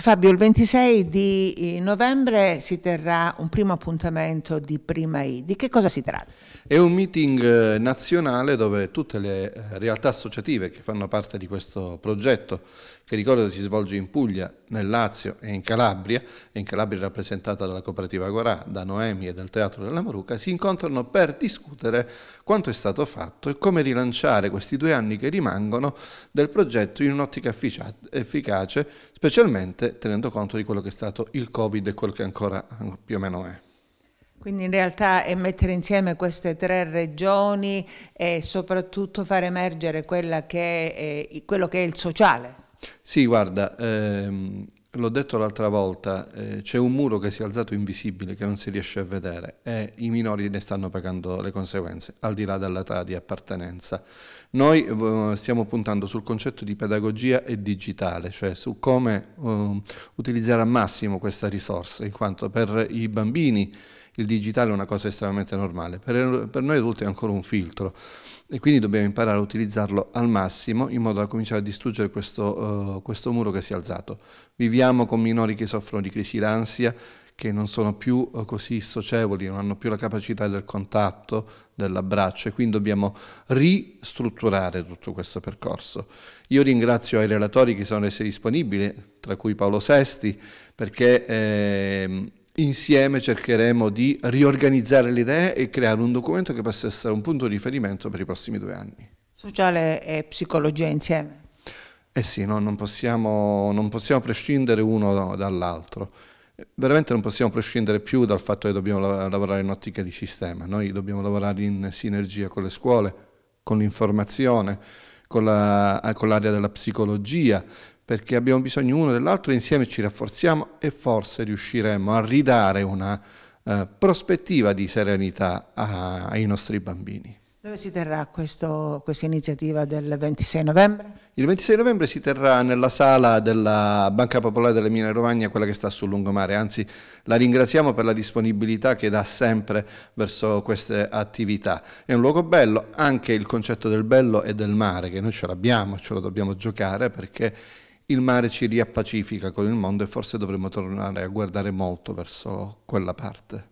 Fabio, il 26 di eh, novembre si terrà un primo appuntamento di Prima I. Di che cosa si tratta? È un meeting eh, nazionale dove tutte le eh, realtà associative che fanno parte di questo progetto, che ricordo si svolge in Puglia, nel Lazio e in Calabria, e in Calabria rappresentata dalla cooperativa Gorà, da Noemi e dal Teatro della Maruca, si incontrano per discutere quanto è stato fatto e come rilanciare questi due anni che rimangono del progetto in un'ottica efficace, specialmente tenendo conto di quello che è stato il Covid e quello che ancora più o meno è. Quindi in realtà è mettere insieme queste tre regioni e soprattutto far emergere che è, eh, quello che è il sociale. Sì, guarda, ehm, l'ho detto l'altra volta, eh, c'è un muro che si è alzato invisibile, che non si riesce a vedere e i minori ne stanno pagando le conseguenze, al di là dell'età di appartenenza. Noi eh, stiamo puntando sul concetto di pedagogia e digitale, cioè su come eh, utilizzare al massimo questa risorsa, in quanto per i bambini il digitale è una cosa estremamente normale, per, per noi adulti è ancora un filtro e quindi dobbiamo imparare a utilizzarlo al massimo in modo da cominciare a distruggere questo, eh, questo muro che si è alzato. Viviamo viviamo con minori che soffrono di crisi d'ansia, che non sono più eh, così socievoli, non hanno più la capacità del contatto, dell'abbraccio e quindi dobbiamo ristrutturare tutto questo percorso. Io ringrazio i relatori che sono resi disponibili, tra cui Paolo Sesti, perché eh, insieme cercheremo di riorganizzare le idee e creare un documento che possa essere un punto di riferimento per i prossimi due anni. Sociale e psicologia insieme. Eh sì, no, non, possiamo, non possiamo prescindere uno dall'altro eh, veramente non possiamo prescindere più dal fatto che dobbiamo lavorare in ottica di sistema, noi dobbiamo lavorare in sinergia con le scuole, con l'informazione, con, la, eh, con l'area della psicologia, perché abbiamo bisogno uno dell'altro e insieme ci rafforziamo e forse riusciremo a ridare una eh, prospettiva di serenità a, ai nostri bambini. Dove si terrà questo, questa iniziativa del 26 novembre? Il 26 novembre si terrà nella sala della Banca Popolare dell'Emilia Romagna, quella che sta sul lungomare, anzi la ringraziamo per la disponibilità che dà sempre verso queste attività. È un luogo bello, anche il concetto del bello e del mare, che noi ce l'abbiamo, ce lo dobbiamo giocare perché il mare ci riappacifica con il mondo e forse dovremmo tornare a guardare molto verso quella parte.